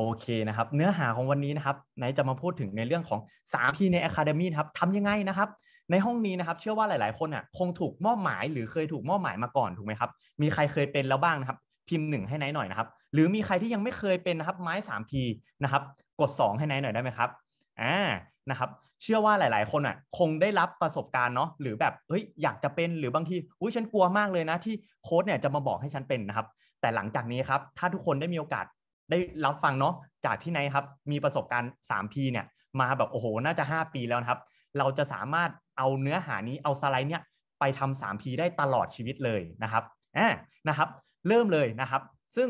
โอเคนะครับ เนื้อหาของวันนี้นะครับไนจะมาพูดถึงในเรื่องของ 3P ใน Academy ครับทำยังไงนะครับ ในห้องนี้นะครับ เชื่อว่าหลาย ๆคนอ่ะคงถูกมอบหมายหรือเคยถูกมอบหมายมาก่อนถูกไหมครับมีใครเคยเป็นแล้วบ้างนะครับพิมพ์หนึ่งให้ไนหน่อยนะครับหรือมีใครที่ยังไม่เคยเป็นนะครับไม้ 3P นะครับกด 2 ให้ไนหน่อยได้ไหมครับอ่านะครับเชื่อว่าหลายๆคนอ่ะคงได้รับประสบการณ์เนาะหรือแบบเฮ้ยอยากจะเป็นหรือบางทีอุ้ยฉันกลัวมากเลยนะที่โค้ดเนี่ยจะมาบอกให้ฉันเป็นนะครับแต่หลังจากนี้ครับถ้าทุกคนได้มีโอกาสได้รับฟังเนาะจากที่ไหนครับ มีประสบการณ์ 3P เนี่ย มาแบบโอ้โห น่าจะ 5 ปีแล้วครับ เราจะสามารถเอาเนื้อหานี้เอาสไลด์เนี่ยไปทำ 3P ได้ตลอดชีวิตเลยนะครับอ่านะครับ เริ่มเลยนะครับ ซึ่ง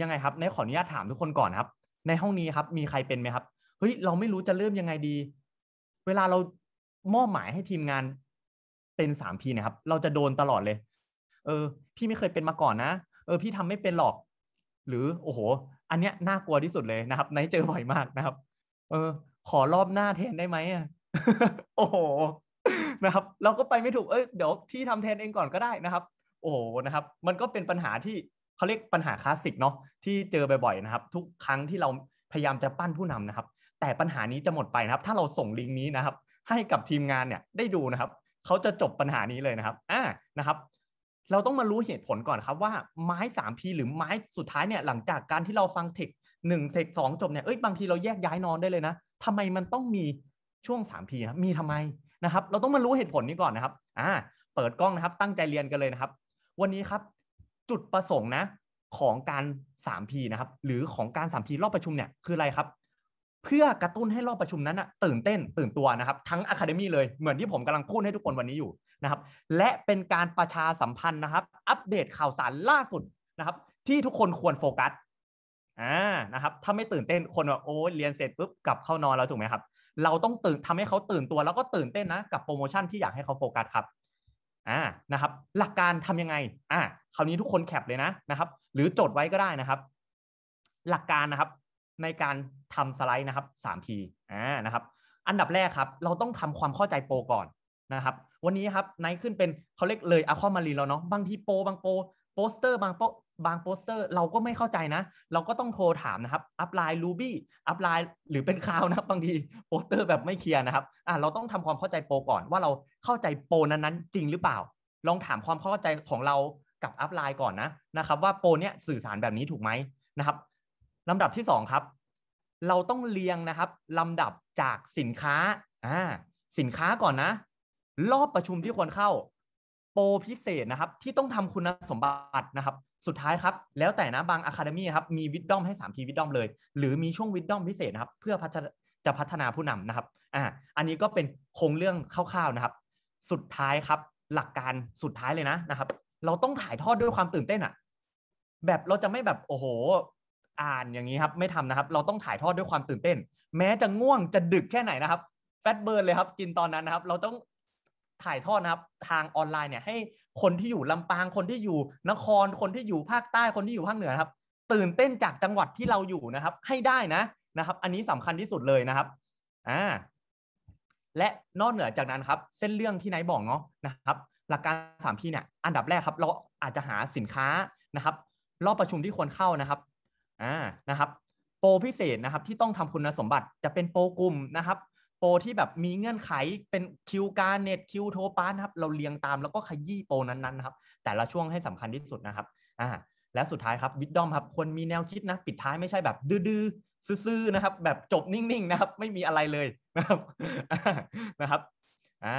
ยังไงครับ ในขออนุญาตถามทุกคนก่อนครับ ในห้องนี้ครับ มีใครเป็นไหมครับเฮ้ยเราไม่รู้จะเริ่มยังไงดี เวลาเรามอบหมายให้ทีมงานเป็น 3P นะครับเราจะโดนตลอดเลย เออ พี่ไม่เคยเป็นมาก่อนนะเออ พี่ทำไม่เป็นหรอก หรือโอ้โหอันเนี้ยน่ากลัวที่สุดเลยนะครับไนเจอบ่อยมากนะครับ เออ ขอรอบหน้าแทนได้ไหมอ่ะโอ้โหนะครับเราก็ไปไม่ถูกเอ้ยเดี๋ยวพี่ทำแทนเองก่อนก็ได้นะครับ โอ้โหนะครับ มันก็เป็นปัญหาที่เขาเรียกปัญหาคลาสสิกเนาะที่เจอบ่อยๆนะครับ ทุกครั้งที่เราพยายามจะปั้นผู้นำนะครับ แต่ปัญหานี้จะหมดไปนะครับ ถ้าเราส่งลิงก์นี้นะครับ ให้กับทีมงานเนี่ยได้ดูนะครับ เขาจะจบปัญหานี้เลยนะครับ อ่านะครับเราต้องมารู้เหตุผลก่อนครับว่าไม้3ีหรือไม้สุดท้ายเนี่ยหลังจากการที่เราฟังเทคหนึ่งเทคสองจบเนี่ยเอ้ยบางทีเราแยกย้ายนอนได้เลยนะทำไมมันต้องมีช่วง 3P ครัมีทำไมนะครับ เราต้องมารู้เหตุผลนี้ก่อนนะครับอ่าเปิดกล้องนะครับตั้งใจเรียนกันเลยนะครับวันนี้ครับจุดประสงค์นะของการ 3P นะครับหรือของการ 3P รอบประชุมเนี่ยคืออะไรครับเพื่อกระตุ้นให้รอบประชุมนั้นอะตื่นเต้นตื่นตัวนะครับ ทั้งอะคาเดมี่เลยเหมือนที่ผมกำลังพูดให้ทุกคนวันนี้อยู่นะครับ และเป็นการประชาสัมพันธ์นะครับ อัปเดตข่าวสารล่าสุดนะครับ ที่ทุกคนควรโฟกัสอ่านะครับถ้าไม่ตื่นเต้นคนว่าโอ้เรียนเสร็จปุ๊บกลับเข้านอนแล้วถูกไหมครับ เราต้องตื่นทำให้เขาตื่นตัวแล้วก็ตื่นเต้นนะ กับโปรโมชั่นที่อยากให้เขาโฟกัสครับอ่านะครับ หลักการทำยังไงอ่าคราวนี้ทุกคนแคปเลยนะนะครับ หรือจดไว้ก็ได้นะครับ หลักการนะครับในการทำ สไลด์นะครับ 3P อ่านะครับ อันดับแรกครับ เราต้อง ทำ ความเข้าใจโปรก่อนนะครับ วันนี้ครับไนขึ้นเป็นเขาเรียกเลยเอาข้อมารีแล้วเนาะ บางทีโปรบางโปรโปสเตอร์บาง โปบางโปสเตอร์เราก็ไม่เข้าใจนะ เราก็ต้องโทรถามนะครับ อัพไลน์รูบี้ อัพไลน์หรือเป็นคาวนะบางที โปสเตอร์แบบไม่เคลียร์นะครับอ่าเราต้องทำความเข้าใจโปรก่อนว่าเราเข้าใจโปรนั้นๆจริงหรือเปล่า ลองถามความเข้าใจของเรากับอัพไลน์ก่อนนะนะครับว่าโปรเนี้ยสื่อสารแบบนี้ถูกไหมนะครับลำดับที่สองครับ เราต้องเรียงนะครับลำดับจากสินค้าอ่าสินค้าก่อนนะ รอบประชุมที่ควรเข้า โปรพิเศษนะครับ ที่ต้องทำคุณสมบัตินะครับ สุดท้ายครับ แล้วแต่นะบางอะคาเดมี่ครับมีวิดดอมให้3ามทีวิดดอมเลย หรือมีช่วงวิดดอมพิเศษนะครับ เพื่อพัฒจะพัฒนาผู้นำนะครับอ่าอันนี้ก็เป็นโครงเรื่องคร่าวๆนะครับ สุดท้ายครับ หลักการสุดท้ายเลยนะนะครับ เราต้องถ่ายทอดด้วยความตื่นเต้นอะแบบเราจะไม่แบบโอ้โหอ่านอย่างนี้ครับไม่ทำนะครับ เราต้องถ่ายทอดด้วยความตื่นเต้น แม้จะง่วงจะดึกแค่ไหนนะครับแฟตเบิร์นเลยครับกินตอนนั้นนะครับ เราต้องถ่ายทอดนะครับทางออนไลน์เนี่ยให้คนที่อยู่ลำปางคนที่อยู่นครคนที่อยู่ภาคใต้คนที่อยู่ภาคเหนือครับ ตื่นเต้นจากจังหวัดที่เราอยู่นะครับ ให้ได้นะนะครับ อันนี้สำคัญที่สุดเลยนะครับอ่าและนอกเหนือจากนั้นครับ เส้นเรื่องที่นายบอกเนาะนะครับ หลักการ3ามพีเนี่ยอันดับแรกครับ เราอาจจะหาสินค้านะครับรอบประชุมที่ควรเข้านะครับอ่า นะครับ โปรพิเศษนะครับที่ต้องทำคุณสมบัติจะเป็นโปรกลุ่มนะครับ โปรที่แบบมีเงื่อนไขเป็นคิวการเน็ตคิวโทปานครับเราเรียงตามแล้วก็ขยี้โปรนั้นๆนะครับแต่ละช่วงให้สำคัญที่สุดนะครับอ่าและสุดท้ายครับวิดดอมครับควรมีแนวคิดนะปิดท้ายไม่ใช่แบบดื้อๆซื่อๆนะครับแบบจบนิ่งๆนะครับไม่มีอะไรเลยนะครับนะครับอ่า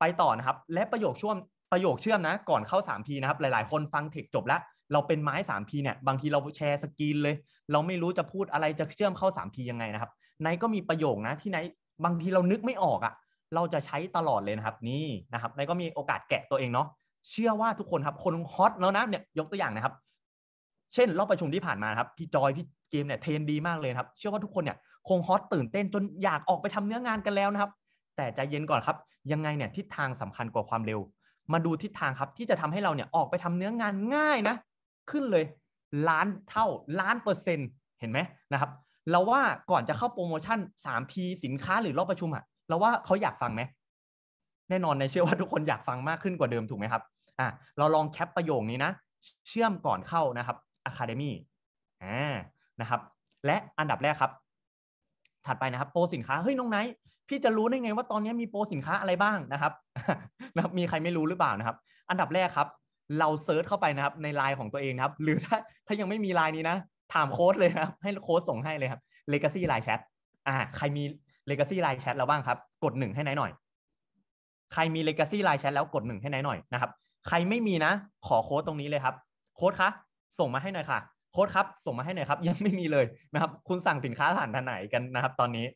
ไปต่อนะครับและประโยคช่วงประโยคเชื่อมนะก่อนเข้า 3P นะครับหลายๆ คนฟังเทคจบแล้วเราเป็นไม้ 3P เนี่ยบางทีเราแชร์สกรีนเลยเราไม่รู้จะพูดอะไรจะเชื่อมเข้า 3P ยังไงนะครับไนก็มีประโยคนะ ที่ไนบางทีเรานึกไม่ออกอะ่ะ เราจะใช้ตลอดเลยนะครับนี่นะครับไนก็มีโอกาสแกะตัวเองเนาะเชื่อว่าทุกคนครับคนฮอตแล้วนะเนี่ยยกตัวอย่างนะครับ เช่น รอบประชุมที่ผ่านมาครับพี่จอยพี่เกมเนี่ยเทรนดีมากเลยครับ เชื่อว่าทุกคนเนี่ยคงฮอตตื่นเต้นจนอยากออกไปทำเนื้องานกันแล้วนะครับแต่ใจเย็นก่อนครับ ยังไงเนี่ยทิศทางสำคัญกว่าความเร็ว มาดูทิศทางครับที่จะทำให้เราเนี่ยออกไปทำเนื้องานง่ายนะขึ้นเลยล้านเท่าล้านเปอร์เซ็นต์เห็นไหมนะครับเราว่าก่อนจะเข้าโปรโมชั่น 3P สินค้าหรือรอบประชุมอะเราว่าเขาอยากฟังไหมแน่นอนในเชื่อว่าทุกคนอยากฟังมากขึ้นกว่าเดิมถูกไหมครับอ่ะเราลองแคปประโยคนี้นะเชื่อมก่อนเข้านะครับ Academy อ่านะครับและอันดับแรกครับ ถัดไปนะครับโปรสินค้าเฮ้ยน้องไนท์พี่จะรู้ได้ไง ว่าตอนนี้มีโปรสินค้าอะไรบ้างนะครับนะมีใครไม่รู้หรือเปล่านะครับ อันดับแรกครับเราเซิร์ชเข้าไปนะครับในไลน์ของตัวเองครับ หรือถ้าถ้ายังไม่มีไลน์นี้นะถามโค้ดเลยนะครับ ให้โค้ดส่งให้เลยครับ Legacy Line Chat อ่า ใครมี Legacy Line Chat แล้วบ้างครับ กดหนึ่งให้นายหน่อย ใครมี Legacy Line Chat แล้วกดหนึ่งให้นายหน่อยนะครับ ใครไม่มีนะ ขอโค้ดตรงนี้เลยครับ โค้ดคะส่งมาให้หน่อยค่ะ โค้ดครับ ส่งมาให้หน่อยครับ ยังไม่มีเลยนะครับ คุณสั่งสินค้าผ่านทางไหนกันนะครับ ตอนนี้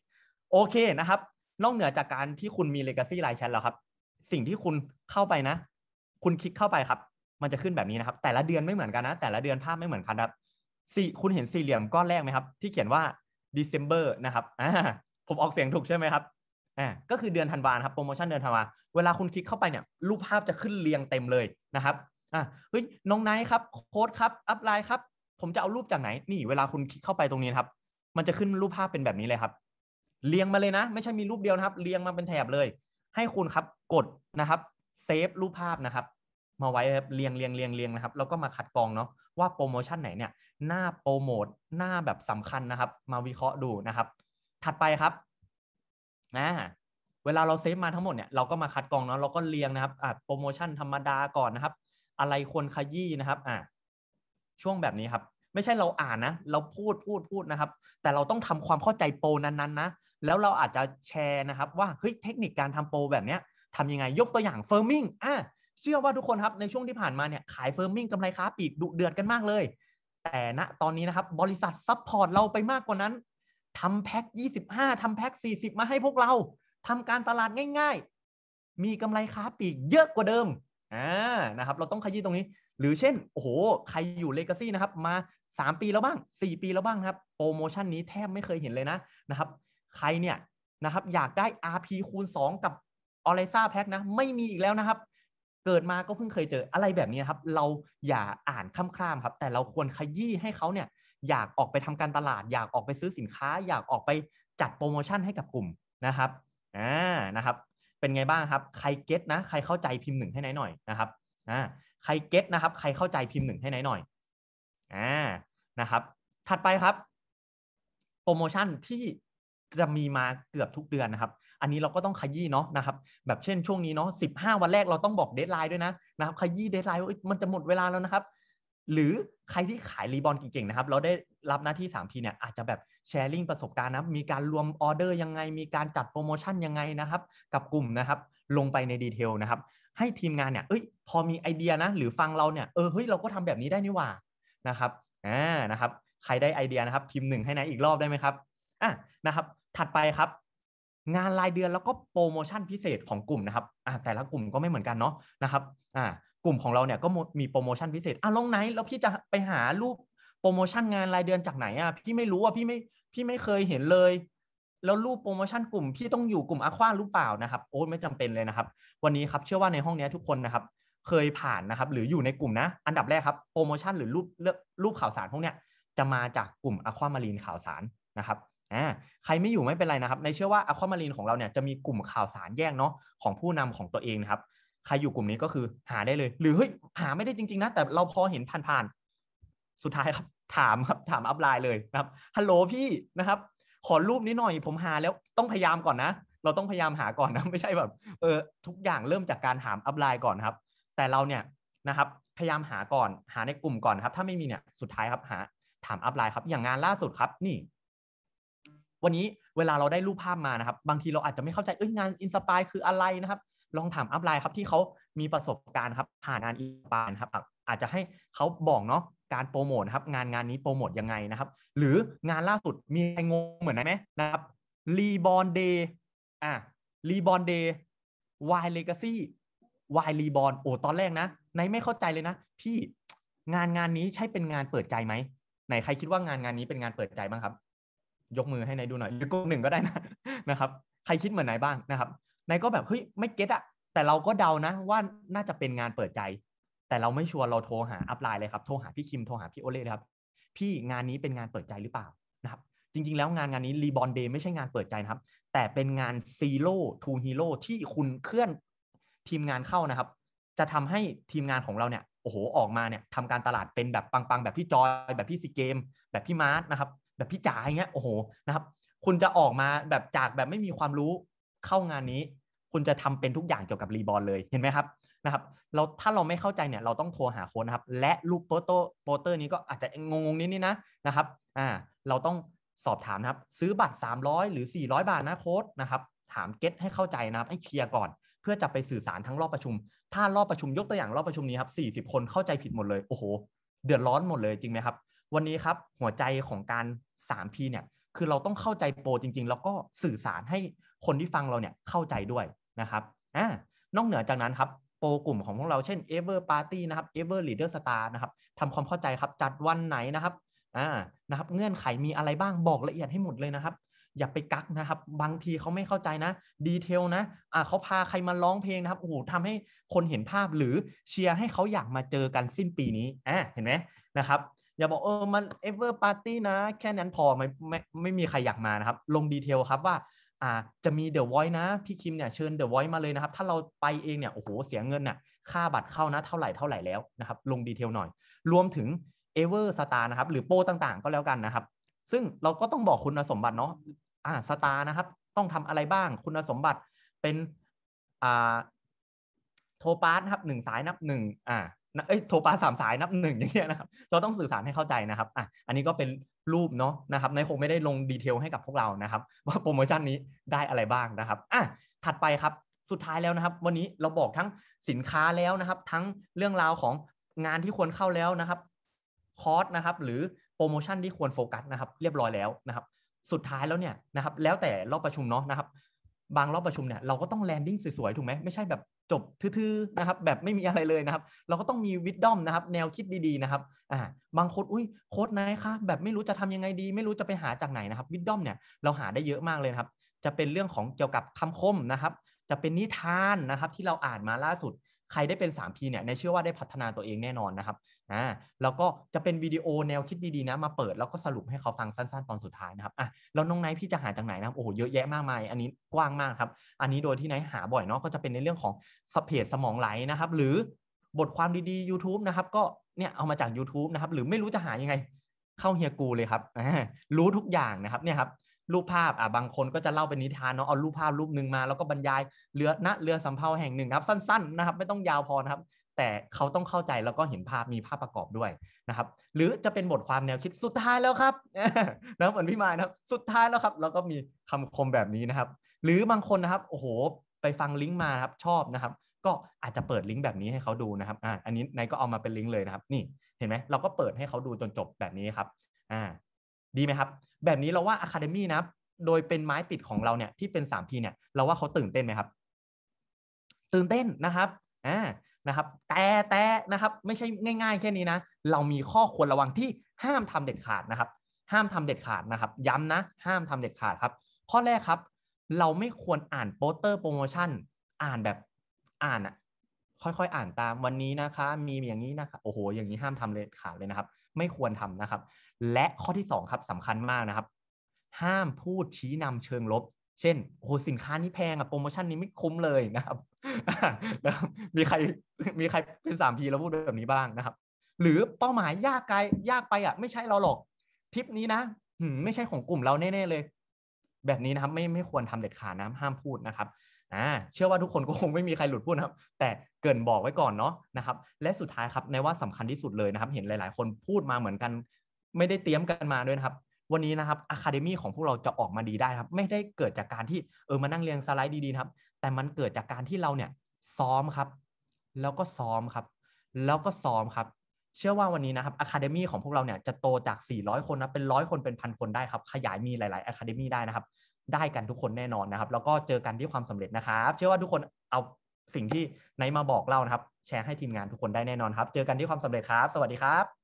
โอเคนะครับ นอกเหนือจากการที่คุณมี Legacy Line Chat แล้วครับ สิ่งที่คุณเข้าไปนะ คุณคลิกเข้าไปครับมันจะขึ้นแบบนี้นะครับ แต่ละเดือนไม่เหมือนกันนะแต่ละเดือนภาพไม่เหมือนกันครับสี่คุณเห็นสี่เหลี่ยมก้อนแรกไหมครับที่เขียนว่า December นะครับอ่าผมออกเสียงถูกใช่ไหมครับอ่าก็คือเดือนธันวาครับ โปรโมชั่นเดือนธันวาเวลาคุณคลิกเข้าไปเนี่ยรูปภาพจะขึ้นเรียงเต็มเลยนะครับอ่าเฮ้ยน้องไนท์ครับโค้ดครับอัพไลน์ครับผมจะเอารูปจากไหน นี่ เวลาคุณคลิกเข้าไปตรงนี้ครับ มันจะขึ้นรูปภาพเป็นแบบนี้เลยครับเรียงมาเลยนะ ไม่ใช่มีรูปเดียวนะครับเรียงมาเป็นแถบเลย ให้คุณครับกดนะครับเซฟรูปภาพนะครับมาไว้เรียงเรียงเรียงเรียงนะครับแล้วก็มาขัดกรองเนาะว่าโปรโมชั่นไหนเนี่ยหน้าโปรโมทหน้าแบบสำคัญนะครับมาวิเคราะห์ดูนะครับ ถัดไปครับนะเวลาเราเซฟมาทั้งหมดเนี่ยเราก็มาคัดกรองเนาะเราก็เรียงนะครับอ่ะโปรโมชั่นธรรมดาก่อนนะครับ อะไรควรขยี้นะครับ อ่ะช่วงแบบนี้ครับ ไม่ใช่เราอ่านนะเราพูดพูดพูดนะครับ แต่เราต้องทำความเข้าใจโปรนั้นๆนะ แล้วเราอาจจะแชร์นะครับ ว่าเฮ้ยเทคนิคการทำโปรแบบเนี้ยทำยังไงยกตัวอย่างเฟิร์มิงอ่ะเชื่อว่าทุกคนครับ ในช่วงที่ผ่านมาเนี่ย ขายเฟิร์มมิ่งกำไรค้าปีกดุเดือดกันมากเลย แต่ณตอนนี้นะครับบริษัทซัพพอร์ตเราไปมากกว่านั้นทำแพ็ก25 ทำแพ็ก40 มาให้พวกเราทำการตลาดง่ายๆ มีกำไรค้าปีกเยอะกว่าเดิมอ่านะครับเราต้องขยี้ตรงนี้ หรือเช่นโอ้โหใครอยู่เลกาซี่นะครับ มา 3 ปีแล้วบ้าง 4 ปีแล้วบ้างครับโปรโมชั่นนี้แทบไม่เคยเห็นเลยนะนะครับใครเนี่ยนะครับอยากได้ RP คูณ2กับออเรซ่าแพ็กนะไม่มีอีกแล้วนะครับเกิดมาก็เพิ่งเคยเจออะไรแบบนี้ครับ เราอย่าอ่านข้ามๆครับแต่เราควรขยี้ให้เขาเนี่ยอยากออกไปทำการตลาด อยากออกไปซื้อสินค้า อยากออกไปจัดโปรโมชั่นให้กับกลุ่มนะครับอ่านะครับ เป็นไงบ้างครับใครเก็ตนะ ใครเข้าใจพิมพ์หนึ่งให้นหยหน่อยนะครับอ่าใครเก็ตนะครับ ใครเข้าใจพิมพ์หนึ่งให้นหยหน่อยอ่านะครับ ถัดไปครับโปรโมชั่นที่จะมีมาเกือบทุกเดือนนะครับอันนี้เราก็ต้องขยี้เนาะนะครับ แบบเช่นช่วงนี้เนาะสิวันแรกเราต้องบอกเดทไลน์ด้วยนะนะครับ ขยี้เดทไลน์ว่ามันจะหมดเวลาแล้วนะครับ หรือใครที่ขายรีบอลเก่ง ๆ นะครับเราได้รับหน้าที่3ีเนี่ยอาจจะแบบแชร์ลิงประสบการณ์นะมีการรวมออเดอร์ยังไงมีการจัดโปรโมชั่นยังไงนะครับ กับกลุ่มนะครับ ลงไปในดีเทลนะครับ ให้ทีมงานเนี่ยเอ้ยพอมีไอเดียนะ หรือฟังเราเนี่ยเออเฮ้ยเราก็ทำแบบนี้ได้นี่หว่านะครับอ่านะครับ ใครได้ไอเดียนะครับพิมพ์หนึ่งให้นะอีกรอบได้ไหมครับอ่ะนะครับถัดไปครับงานรายเดือนแล้วก็โปรโมชั่นพิเศษของกลุ่มนะครับ อ่าแต่ละกลุ่มก็ไม่เหมือนกันเนาะนะครับ อ่ากลุ่มของเราเนี่ยก็มีโปรโมชั่นพิเศษ อ่ะลงไหน แล้วพี่จะไปหารูปโปรโมชั่นงานรายเดือนจากไหนอ่ะพี่ไม่รู้อ่ะพี่ไม่พี่ไม่เคยเห็นเลยแล้วรูปโปรโมชั่นกลุ่มพี่ต้องอยู่กลุ่มอะควาหรือเปล่านะครับโอ้ไม่จำเป็นเลยนะครับ วันนี้ครับเชื่อว่าในห้องนี้ทุกคนนะครับ เคยผ่านนะครับหรืออยู่ในกลุ่มนะ อันดับแรกครับ โปรโมชั่นหรือรูปรูปข่าวสารพวกเนี้ยจะมาจากกลุ่มอะความารีนข่าวสารนะครับอ่าใครไม่อยู่ไม่เป็นไรนะครับ ในเชื่อว่าอะความารีนของเราเนี่ยจะมีกลุ่มข่าวสารแยกเนาะของผู้นำของตัวเองนะครับ ใครอยู่กลุ่มนี้ก็คือหาได้เลย หรือเฮ้ยหาไม่ได้จริงๆนะแต่เราพอเห็นผ่านๆ สุดท้ายครับ ถามครับถามอัพไลน์เลยนะครับฮัลโหลพี่ นะครับ ขอรูปนี้หน่อยผมหาแล้วต้องพยายามก่อนนะเราต้องพยายามหาก่อนนะไม่ใช่แบบเออทุกอย่างเริ่มจากการถามอัพไลน์ก่อนครับ แต่เราเนี่ยนะครับ พยายามหาก่อนหาในกลุ่มก่อนครับถ้าไม่มีเนี่ยสุดท้ายครับหา ถามอัพไลน์ครับอย่างงานล่าสุดครับนี่วันนี้เวลาเราได้รูปภาพมานะครับ บางทีเราอาจจะไม่เข้าใจเอ้ยงานอินสปายคืออะไรนะครับ ลองถามอัพไลน์ครับที่เขามีประสบการณ์ครับผ่านงานอินสปายครับอาจจะให้เขาบอกเนาะการโปรโมทครับงานงานนี้โปรโมทยังไงนะครับ หรืองานล่าสุดมีใครงงเหมือนไหมนะครับรีบอลเดย์อ่ะรีบอลเดย์วายเลกาซี่วายรีบอลโอ้ตอนแรกนะในไม่เข้าใจเลยนะพี่งานงานนี้ใช่เป็นงานเปิดใจไหมไหนใครคิดว่างานงานนี้เป็นงานเปิดใจบ้างครับยกมือให้นายดูหน่อยหรือกมหนึ่งก็ได้นะนะครับ ใครคิดเหมือนนายบ้างนะครับนายก็แบบเฮ้ยไม่เก็ตอะแต่เราก็เดานะ ว่าน่าจะเป็นงานเปิดใจ แต่เราไม่ชัวร์เราโทรหาอัปไลน์เลยครับโทรหาพี่คิมโทรหาพี่โอเล่เลยครับพี่งานนี้เป็นงานเปิดใจหรือเปล่านะครับ จริง ๆ แล้วงานงานนี้รีบอนเดย์ไม่ใช่งานเปิดใจนะครับ แต่เป็นงานซีโร่ทูฮีโร่ที่คุณเคลื่อนทีมงานเข้านะครับ จะทำให้ทีมงานของเราเนี่ยโอ้โหออกมาเนี่ยทำการตลาดเป็นแบบปังๆ แบบพี่จอยแบบพี่ซีเกมแบบพี่มาร์ทนะครับแบบพี่จ๋าอย่างเงี้ยโอ้โหนะครับคุณจะออกมาแบบจากแบบไม่มีความรู้เข้างานนี้ คุณจะทำเป็นทุกอย่างเกี่ยวกับรีบอลเลยเห็นไหมครับนะครับเราถ้าเราไม่เข้าใจเนี่ยเราต้องโทรหาโค้ดนะครับและรูปโปโตโปเตอร์นี้ก็อาจจะงงงนิดนิดนะนะครับอ่าเราต้องสอบถามนะครับซื้อบัตร300 หรือ 400 บาทนะโค้ดนะครับ ถามเก็ตให้เข้าใจนะครับ ให้เคลียร์ก่อน เพื่อจะไปสื่อสารทั้งรอบประชุม ถ้ารอบประชุมยกตัวอย่างรอบประชุมนี้ครับ40 คนเข้าใจผิดหมดเลยโอ้โหเดือดร้อนหมดเลยจริงไหมครับ วันนี้ครับหัวใจของการสามพีเนี่ยคือเราต้องเข้าใจโปรจริงๆ แล้วก็สื่อสารให้คนที่ฟังเราเนี่ยเข้าใจด้วยนะครับอ่านอกเหนือจากนั้นครับ โปรกลุ่มของพวกเราเช่น Ever Party นะครับ Ever Leader Star นะครับทำความเข้าใจครับจัดวันไหนนะครับอ่านะครับ เงื่อนไขมีอะไรบ้างบอกละเอียดให้หมดเลยนะครับ อย่าไปกักนะครับ บางทีเขาไม่เข้าใจนะดีเทลนะอ่าเขาพาใครมาร้องเพลงนะครับโอ้โหทำให้คนเห็นภาพหรือเชียร์ให้เขาอยากมาเจอกันสิ้นปีนี้อ่าเห็นไหมนะครับอย่าบอกเออมันเอเวอร์ปาร์ตี้นะ แค่นั้นพอไม่ไม่ไม่มีใครอยากมานะครับ ลงดีเทลครับว่าอ่าจะมีเดอะไวท์นะ พี่คิมเนี่ยเชิญเดอะไวท์มาเลยนะครับ ถ้าเราไปเองเนี่ย โอ้โห เสียเงินน่ะค่าบัตรเข้านะ เท่าไหร่เท่าไหร่แล้วนะครับ ลงดีเทลหน่อย รวมถึงเอเวอร์สตาร์นะครับ หรือโปต่างๆ ก็แล้วกันนะครับ ซึ่งเราก็ต้องบอกคุณสมบัติเนาะอ่าสตาร์นะครับ ต้องทำอะไรบ้างคุณสมบัติเป็นอ่าโทปาสครับหนึ่งสายนับหนึ่งอ่าเอ้ยโทรปลาสามสายนับหนึ่งอย่างเงี้ยนะครับ เราต้องสื่อสารให้เข้าใจนะครับ อ่ะ อันนี้ก็เป็นรูปเนาะนะครับนายคงไม่ได้ลงดีเทลให้กับพวกเรานะครับว่าโปรโมชั่นนี้ได้อะไรบ้างนะครับอ่ะถัดไปครับสุดท้ายแล้วนะครับ วันนี้เราบอกทั้งสินค้าแล้วนะครับ ทั้งเรื่องราวของงานที่ควรเข้าแล้วนะครับคอร์สนะครับ หรือโปรโมชั่นที่ควรโฟกัสนะครับเรียบร้อยแล้วนะครับ สุดท้ายแล้วเนี่ยนะครับแล้วแต่รอบประชุมเนาะนะครับบางรอบประชุมเนี่ยเราก็ต้องแลนดิ้งสวยๆถูกไหมไม่ใช่แบบจบทื่อๆนะครับแบบไม่มีอะไรเลยนะครับเราก็ต้องมีวิดดอมนะครับแนวคิดดีๆนะครับอ่าบางคนอุ้ยโค้ดไหนคะแบบไม่รู้จะทำยังไงดี ไม่รู้จะไปหาจากไหนนะครับวิดดอมเนี่ยเราหาได้เยอะมากเลยครับจะเป็นเรื่องของเกี่ยวกับคำคมนะครับจะเป็นนิทานนะครับที่เราอ่านมาล่าสุดใครได้เป็น 3P เนี่ยในเชื่อว่าได้พัฒนาตัวเองแน่นอนนะครับอ่าแล้วก็จะเป็นวิดีโอแนวคิดดีๆนะ มาเปิดแล้วก็สรุปให้เขาฟังสั้นๆตอนสุดท้ายนะครับอ่ะแล้วน้องไนท์พี่จะหาจากไหนนะโอ้โห เยอะแยะมากมาย อันนี้กว้างมากครับ อันนี้โดยที่ไนท์หาบ่อยเนาะ ก็จะเป็นในเรื่องของสเพดสมองไหลนะครับ หรือบทความดีๆ YouTube นะครับ ก็เนี่ยเอามาจาก YouTube นะครับ หรือไม่รู้จะหายังไง เข้าเฮียกูเลยครับรู้ทุกอย่างนะครับเนี่ยครับรูปภาพอ่ะบางคนก็จะเล่าเป็นนิทานเนาะเอารูปภาพรูปหนึ่งมาแล้วก็บรรยายเรือณเรือสำเภาแห่งหนึ่งครับ สั้นๆ นะครับ ไม่ต้องยาวพอนะครับ แต่เขาต้องเข้าใจแล้วก็เห็นภาพมีภาพประกอบด้วยนะครับ หรือจะเป็นบทความแนวคิดสุดท้ายแล้วครับนะเหมือนพี่มายนะสุดท้ายแล้วครับ แล้วก็มีคำคมแบบนี้นะครับ หรือบางคนนะครับโอ้โห ไปฟังลิงก์มาครับชอบนะครับ ก็อาจจะเปิดลิงก์แบบนี้ให้เขาดูนะครับอ่าอันนี้นายก็เอามาเป็นลิงก์เลยนะครับ นี่เห็นไหมเราก็เปิดให้เขาดูจนจบแบบนี้ครับอ่า ดีไหมครับแบบนี้เราว่าอคาเดมี่นะ โดยเป็นไม้ปิดของเราเนี่ย ที่เป็น 3P เนี่ย เราว่าเขาตื่นเต้นไหมครับ ตื่นเต้นนะครับอ่านะครับแต่แต่นะครับ ไม่ใช่ง่ายๆแค่นี้นะเรามีข้อควรระวังที่ห้ามทำเด็ดขาดนะครับ ห้ามทำเด็ดขาดนะครับ ย้ำนะห้ามทำเด็ดขาดครับข้อแรกครับ เราไม่ควรอ่านโปสเตอร์โปรโมชั่นอ่านแบบอ่านอะค่อยๆอ่านตามวันนี้นะคะ มีอย่างนี้นะคะโอ้โห อย่างนี้ห้ามทำเด็ดขาดเลยนะครับไม่ควรทำนะครับ และข้อที่2ครับสำคัญมากนะครับ ห้ามพูดชี้นำเชิงลบเช่นโอ้สินค้านี้แพงอะโปรโมชั่นนี้ไม่คุ้มเลยนะครับนะครับมีใครมีใครเป็นสามพีแล้วพูดแบบนี้บ้างนะครับ หรือเป้าหมายยากไกลยากไปอะไม่ใช่เราหรอก ทิปนี้นะไม่ใช่ของกลุ่มเราแน่ๆเลย แบบนี้นะครับไม่ไม่ควรทำเด็ดขาดนะห้ามพูดนะครับอ่าเชื่อว่าทุกคนก็คงไม่มีใครหลุดพูดนะครับ แต่เกินบอกไว้ก่อนเนาะนะครับและสุดท้ายครับในว่าสำคัญที่สุดเลยนะครับ เห็นหลายๆ คนพูดมาเหมือนกัน ไม่ได้เตรียมกันมาด้วยนะครับ วันนี้นะครับอะคาเดมี่ของพวกเราจะออกมาดีได้ครับไม่ได้เกิดจากการที่เออมานั่งเรียงสไลด์ดีๆครับ แต่มันเกิดจากการที่เราเนี่ยซ้อมครับ แล้วก็ซ้อมครับ แล้วก็ซ้อมครับ เชื่อว่าวันนี้นะครับอะคาเดมีของพวกเราเนี่ยจะโตจาก 400 คนนะเป็นร้อยคนเป็นพันคนได้ครับขยายมีหลายๆอะคาเดมีได้นะครับได้กันทุกคนแน่นอนนะครับแล้วก็เจอกันที่ความสำเร็จนะครับเชื่อว่าทุกคนเอาสิ่งที่ไนมาบอกเล่านะครับ แชร์ให้ทีมงานทุกคนได้แน่นอนครับ เจอกันที่ความสำเร็จครับ สวัสดีครับ